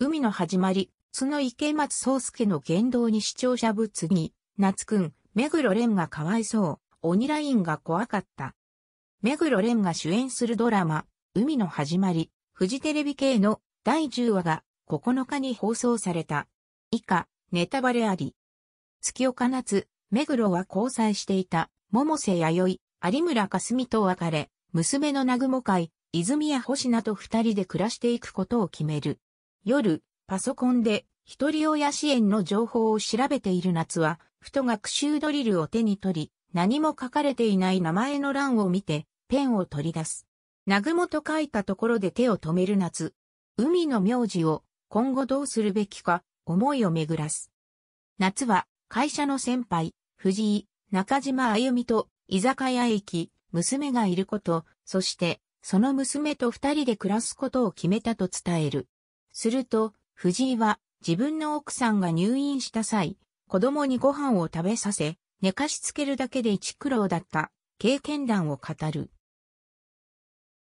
海の始まり、その池松壮介の言動に視聴者物に、夏くん、目黒蓮がかわいそう、鬼ラインが怖かった。目黒蓮が主演するドラマ、海の始まり、フジテレビ系の第10話が9日に放送された。以下、ネタバレあり。月岡夏、目黒は交際していた、桃瀬弥生、有村架純と別れ、娘の南雲会、泉谷星名と二人で暮らしていくことを決める。夜、パソコンで、一人親支援の情報を調べている夏は、ふと学習ドリルを手に取り、何も書かれていない名前の欄を見て、ペンを取り出す。なぐもと書いたところで手を止める夏。海の名字を今後どうするべきか思いを巡らす。夏は会社の先輩、藤井、中島あゆみと居酒屋へ行き、娘がいること、そしてその娘と二人で暮らすことを決めたと伝える。すると、藤井は自分の奥さんが入院した際、子供にご飯を食べさせ、寝かしつけるだけで一苦労だった経験談を語る。